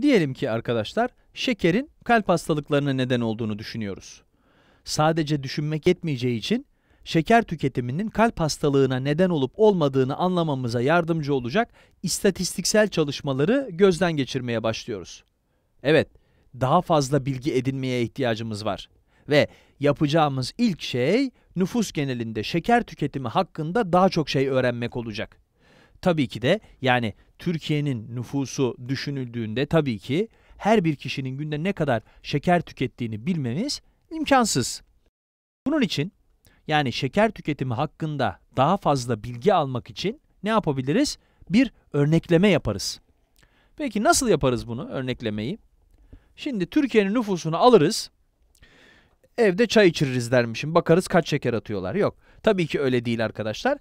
Diyelim ki arkadaşlar şekerin kalp hastalıklarına neden olduğunu düşünüyoruz. Sadece düşünmek yetmeyeceği için şeker tüketiminin kalp hastalığına neden olup olmadığını anlamamıza yardımcı olacak istatistiksel çalışmaları gözden geçirmeye başlıyoruz. Evet, daha fazla bilgi edinmeye ihtiyacımız var ve yapacağımız ilk şey nüfus genelinde şeker tüketimi hakkında daha çok şey öğrenmek olacak. Tabii ki de yani Türkiye'nin nüfusu düşünüldüğünde tabii ki her bir kişinin günde ne kadar şeker tükettiğini bilmemiz imkansız. Bunun için yani şeker tüketimi hakkında daha fazla bilgi almak için ne yapabiliriz? Bir örnekleme yaparız. Peki nasıl yaparız bunu örneklemeyi? Şimdi Türkiye'nin nüfusunu alırız. Evde çay içiririz dermişim. Bakarız kaç şeker atıyorlar. Yok. Tabii ki öyle değil arkadaşlar.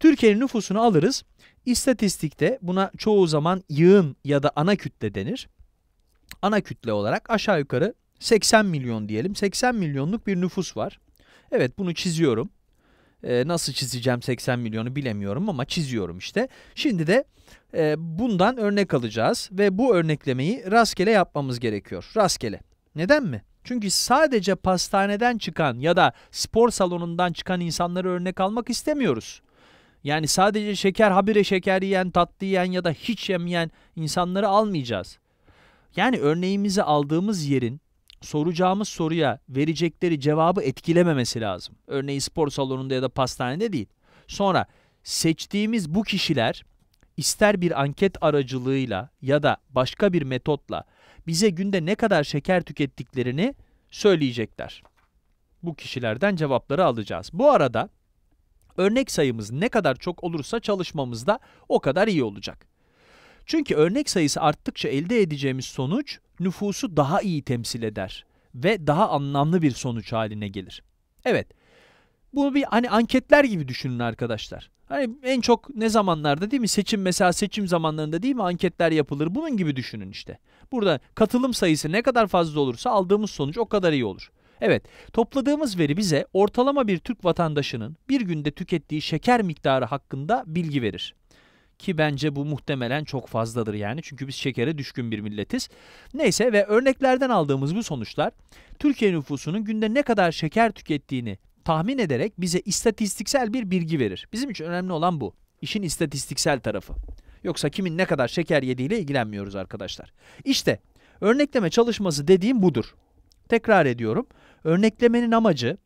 Türkiye'nin nüfusunu alırız. İstatistikte buna çoğu zaman yığın ya da ana kütle denir. Ana kütle olarak aşağı yukarı 80 milyon diyelim. 80 milyonluk bir nüfus var. Evet bunu çiziyorum. Ee, nasıl çizeceğim 80 milyonu bilemiyorum ama çiziyorum işte. Şimdi de e, bundan örnek alacağız ve bu örneklemeyi rastgele yapmamız gerekiyor. Rastgele. Neden mi? Çünkü sadece pastaneden çıkan ya da spor salonundan çıkan insanları örnek almak istemiyoruz. Yani sadece şeker, habire şeker yiyen, tatlı yiyen ya da hiç yemeyen insanları almayacağız. Yani örneğimizi aldığımız yerin soracağımız soruya verecekleri cevabı etkilememesi lazım. Örneğin spor salonunda ya da pastanede değil. Sonra seçtiğimiz bu kişiler ister bir anket aracılığıyla ya da başka bir metotla bize günde ne kadar şeker tükettiklerini söyleyecekler. Bu kişilerden cevapları alacağız. Bu arada Örnek sayımız ne kadar çok olursa çalışmamız da o kadar iyi olacak. Çünkü örnek sayısı arttıkça elde edeceğimiz sonuç nüfusu daha iyi temsil eder ve daha anlamlı bir sonuç haline gelir. Evet, bunu bir hani anketler gibi düşünün arkadaşlar. Hani en çok ne zamanlarda değil mi? Seçim mesela seçim zamanlarında değil mi anketler yapılır? Bunun gibi düşünün işte. Burada katılım sayısı ne kadar fazla olursa aldığımız sonuç o kadar iyi olur. Evet, topladığımız veri bize ortalama bir Türk vatandaşının bir günde tükettiği şeker miktarı hakkında bilgi verir. Ki bence bu muhtemelen çok fazladır yani çünkü biz şekere düşkün bir milletiz. Neyse ve örneklerden aldığımız bu sonuçlar Türkiye nüfusunun günde ne kadar şeker tükettiğini tahmin ederek bize istatistiksel bir bilgi verir. Bizim için önemli olan bu. İşin istatistiksel tarafı. Yoksa kimin ne kadar şeker yediğiyle ilgilenmiyoruz arkadaşlar. İşte örnekleme çalışması dediğim budur. Tekrar ediyorum. Örneklemenin amacı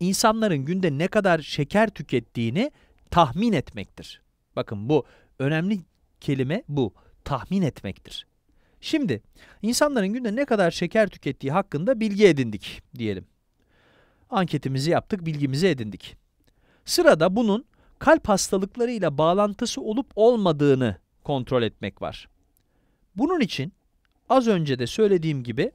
insanların günde ne kadar şeker tükettiğini tahmin etmektir. Bakın bu önemli kelime bu. Tahmin etmektir. Şimdi insanların günde ne kadar şeker tükettiği hakkında bilgi edindik diyelim. Anketimizi yaptık, bilgimizi edindik. Sırada bunun kalp hastalıklarıyla bağlantısı olup olmadığını kontrol etmek var. Bunun için az önce de söylediğim gibi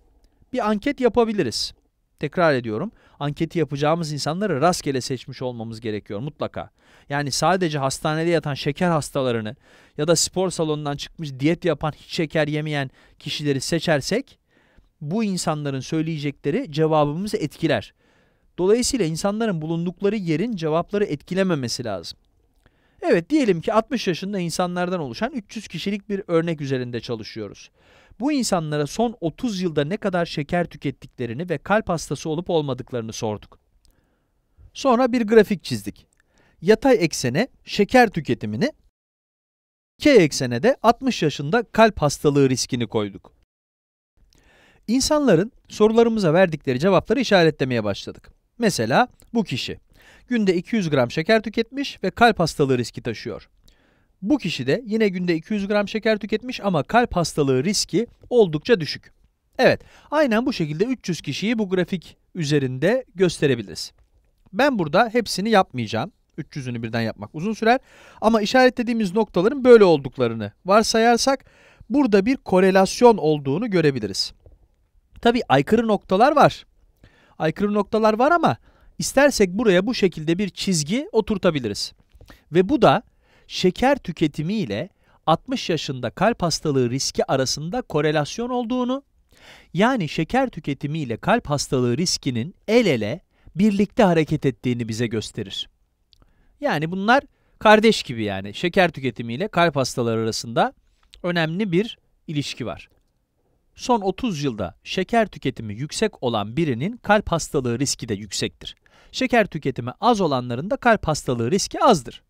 bir anket yapabiliriz. Tekrar ediyorum. Anketi yapacağımız insanları rastgele seçmiş olmamız gerekiyor mutlaka. Yani sadece hastanede yatan şeker hastalarını ya da spor salonundan çıkmış diyet yapan hiç şeker yemeyen kişileri seçersek bu insanların söyleyecekleri cevabımızı etkiler. Dolayısıyla insanların bulundukları yerin cevapları etkilememesi lazım. Evet diyelim ki 60 yaşında insanlardan oluşan 300 kişilik bir örnek üzerinde çalışıyoruz. Bu insanlara son 30 yılda ne kadar şeker tükettiklerini ve kalp hastası olup olmadıklarını sorduk. Sonra bir grafik çizdik. Yatay eksene şeker tüketimini, K eksene de 60 yaşında kalp hastalığı riskini koyduk. İnsanların sorularımıza verdikleri cevapları işaretlemeye başladık. Mesela bu kişi günde 200 gram şeker tüketmiş ve kalp hastalığı riski taşıyor. Bu kişi de yine günde 200 gram şeker tüketmiş ama kalp hastalığı riski oldukça düşük. Evet, aynen bu şekilde 300 kişiyi bu grafik üzerinde gösterebiliriz. Ben burada hepsini yapmayacağım. 300'ünü birden yapmak uzun sürer. Ama işaretlediğimiz noktaların böyle olduklarını varsayarsak burada bir korelasyon olduğunu görebiliriz. Tabi aykırı noktalar var. Aykırı noktalar var ama istersek buraya bu şekilde bir çizgi oturtabiliriz. Ve bu da şeker tüketimi ile 60 yaşında kalp hastalığı riski arasında korelasyon olduğunu, yani şeker tüketimi ile kalp hastalığı riskinin el ele birlikte hareket ettiğini bize gösterir. Yani bunlar kardeş gibi yani şeker tüketimi ile kalp hastaları arasında önemli bir ilişki var. Son 30 yılda şeker tüketimi yüksek olan birinin kalp hastalığı riski de yüksektir. Şeker tüketimi az olanların da kalp hastalığı riski azdır.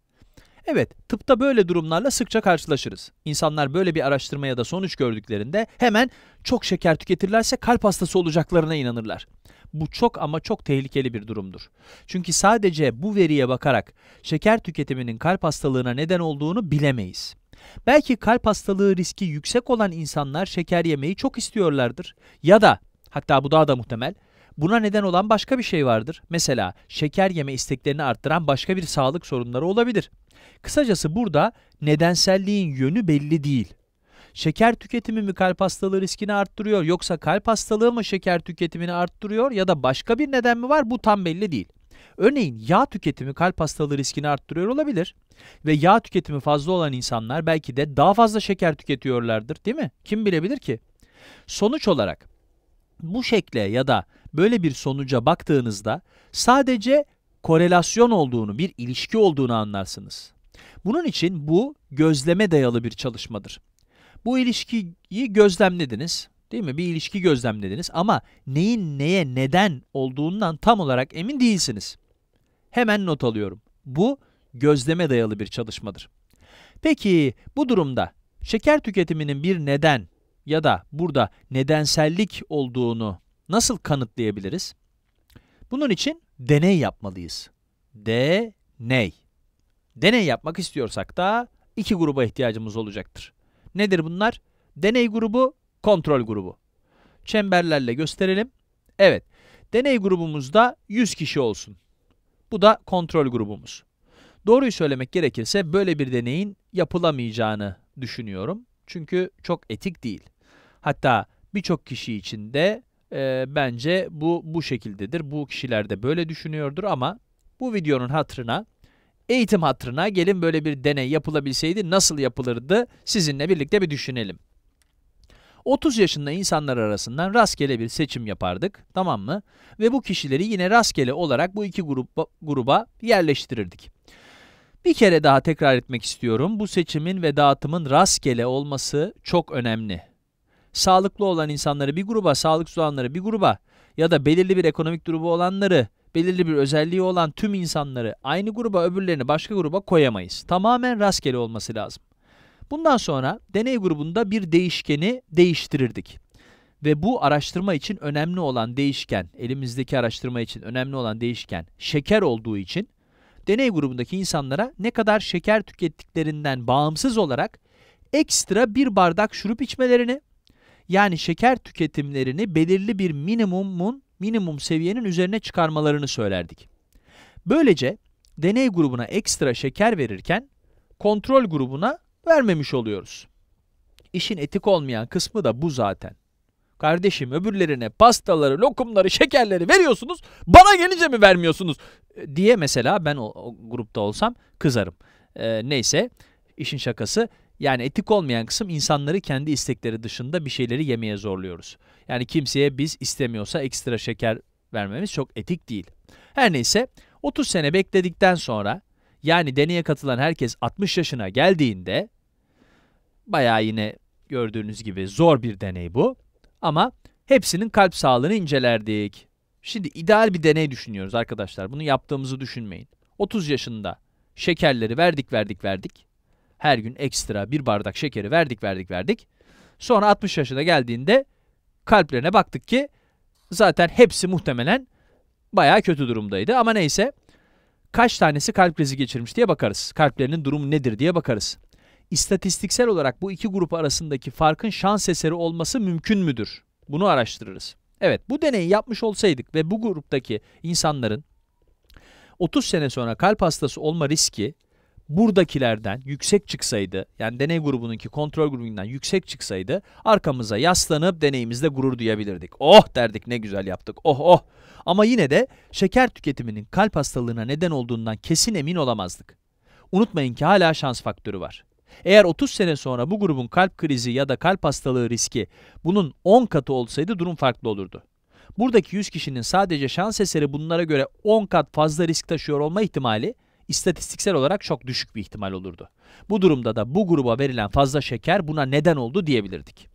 Evet, tıpta böyle durumlarla sıkça karşılaşırız. İnsanlar böyle bir araştırma ya da sonuç gördüklerinde hemen çok şeker tüketirlerse kalp hastası olacaklarına inanırlar. Bu çok ama çok tehlikeli bir durumdur. Çünkü sadece bu veriye bakarak şeker tüketiminin kalp hastalığına neden olduğunu bilemeyiz. Belki kalp hastalığı riski yüksek olan insanlar şeker yemeyi çok istiyorlardır. Ya da hatta bu daha da muhtemel Buna neden olan başka bir şey vardır. Mesela şeker yeme isteklerini arttıran başka bir sağlık sorunları olabilir. Kısacası burada nedenselliğin yönü belli değil. Şeker tüketimi mi kalp hastalığı riskini arttırıyor yoksa kalp hastalığı mı şeker tüketimini arttırıyor ya da başka bir neden mi var bu tam belli değil. Örneğin yağ tüketimi kalp hastalığı riskini arttırıyor olabilir. Ve yağ tüketimi fazla olan insanlar belki de daha fazla şeker tüketiyorlardır değil mi? Kim bilebilir ki? Sonuç olarak bu şekle ya da böyle bir sonuca baktığınızda sadece korelasyon olduğunu, bir ilişki olduğunu anlarsınız. Bunun için bu gözleme dayalı bir çalışmadır. Bu ilişkiyi gözlemlediniz. Değil mi? Bir ilişki gözlemlediniz ama neyin neye neden olduğundan tam olarak emin değilsiniz. Hemen not alıyorum. Bu gözleme dayalı bir çalışmadır. Peki bu durumda şeker tüketiminin bir neden ya da burada nedensellik olduğunu nasıl kanıtlayabiliriz? Bunun için deney yapmalıyız. Deney. Deney yapmak istiyorsak da iki gruba ihtiyacımız olacaktır. Nedir bunlar? Deney grubu, kontrol grubu. Çemberlerle gösterelim. Evet, deney grubumuzda 100 kişi olsun. Bu da kontrol grubumuz. Doğruyu söylemek gerekirse böyle bir deneyin yapılamayacağını düşünüyorum. Çünkü çok etik değil. Hatta birçok kişi için de e, bence bu bu şekildedir. Bu kişiler de böyle düşünüyordur ama bu videonun hatırına eğitim hatrına gelin böyle bir deney yapılabilseydi nasıl yapılırdı sizinle birlikte bir düşünelim. 30 yaşında insanlar arasından rastgele bir seçim yapardık, tamam mı? Ve bu kişileri yine rastgele olarak bu iki gruba, gruba yerleştirirdik. Bir kere daha tekrar etmek istiyorum. Bu seçimin ve dağıtımın rastgele olması çok önemli. Sağlıklı olan insanları bir gruba, sağlıksız olanları bir gruba ya da belirli bir ekonomik durumu olanları belirli bir özelliği olan tüm insanları aynı gruba öbürlerini başka gruba koyamayız. Tamamen rastgele olması lazım. Bundan sonra deney grubunda bir değişkeni değiştirirdik. Ve bu araştırma için önemli olan değişken, elimizdeki araştırma için önemli olan değişken şeker olduğu için deney grubundaki insanlara ne kadar şeker tükettiklerinden bağımsız olarak ekstra bir bardak şurup içmelerini yani şeker tüketimlerini belirli bir minimumun minimum seviyenin üzerine çıkarmalarını söylerdik. Böylece deney grubuna ekstra şeker verirken kontrol grubuna vermemiş oluyoruz. İşin etik olmayan kısmı da bu zaten. Kardeşim öbürlerine pastaları, lokumları, şekerleri veriyorsunuz. Bana gelince mi vermiyorsunuz? Diye mesela ben o, o grupta olsam kızarım. Ee, neyse işin şakası yani etik olmayan kısım insanları kendi istekleri dışında bir şeyleri yemeye zorluyoruz. Yani kimseye biz istemiyorsa ekstra şeker vermemiz çok etik değil. Her neyse 30 sene bekledikten sonra yani deneye katılan herkes 60 yaşına geldiğinde bayağı yine gördüğünüz gibi zor bir deney bu ama hepsinin kalp sağlığını incelerdik. Şimdi ideal bir deney düşünüyoruz arkadaşlar. Bunu yaptığımızı düşünmeyin. 30 yaşında şekerleri verdik verdik verdik. Her gün ekstra bir bardak şekeri verdik verdik verdik. Sonra 60 yaşına geldiğinde kalplerine baktık ki zaten hepsi muhtemelen baya kötü durumdaydı. Ama neyse kaç tanesi kalp krizi geçirmiş diye bakarız. Kalplerinin durumu nedir diye bakarız. İstatistiksel olarak bu iki grup arasındaki farkın şans eseri olması mümkün müdür? Bunu araştırırız. Evet bu deneyi yapmış olsaydık ve bu gruptaki insanların 30 sene sonra kalp hastası olma riski buradakilerden yüksek çıksaydı yani deney grubununki kontrol grubundan yüksek çıksaydı arkamıza yaslanıp deneyimizde gurur duyabilirdik. Oh derdik ne güzel yaptık oh oh ama yine de şeker tüketiminin kalp hastalığına neden olduğundan kesin emin olamazdık. Unutmayın ki hala şans faktörü var. Eğer 30 sene sonra bu grubun kalp krizi ya da kalp hastalığı riski bunun 10 katı olsaydı durum farklı olurdu. Buradaki 100 kişinin sadece şans eseri bunlara göre 10 kat fazla risk taşıyor olma ihtimali istatistiksel olarak çok düşük bir ihtimal olurdu. Bu durumda da bu gruba verilen fazla şeker buna neden oldu diyebilirdik.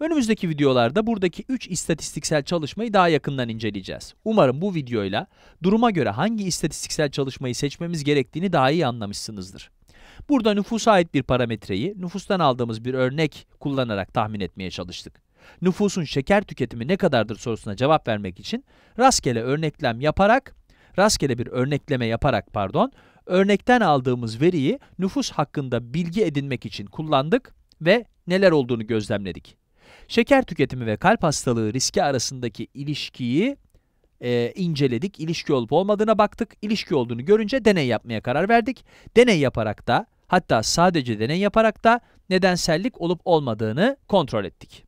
Önümüzdeki videolarda buradaki 3 istatistiksel çalışmayı daha yakından inceleyeceğiz. Umarım bu videoyla duruma göre hangi istatistiksel çalışmayı seçmemiz gerektiğini daha iyi anlamışsınızdır. Burada nüfusa ait bir parametreyi nüfustan aldığımız bir örnek kullanarak tahmin etmeye çalıştık. Nüfusun şeker tüketimi ne kadardır sorusuna cevap vermek için rastgele örneklem yaparak rastgele bir örnekleme yaparak pardon, örnekten aldığımız veriyi nüfus hakkında bilgi edinmek için kullandık ve neler olduğunu gözlemledik. Şeker tüketimi ve kalp hastalığı riski arasındaki ilişkiyi e, inceledik. ilişki olup olmadığına baktık. ilişki olduğunu görünce deney yapmaya karar verdik. Deney yaparak da hatta sadece deney yaparak da nedensellik olup olmadığını kontrol ettik.